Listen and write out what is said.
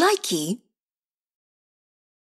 Likey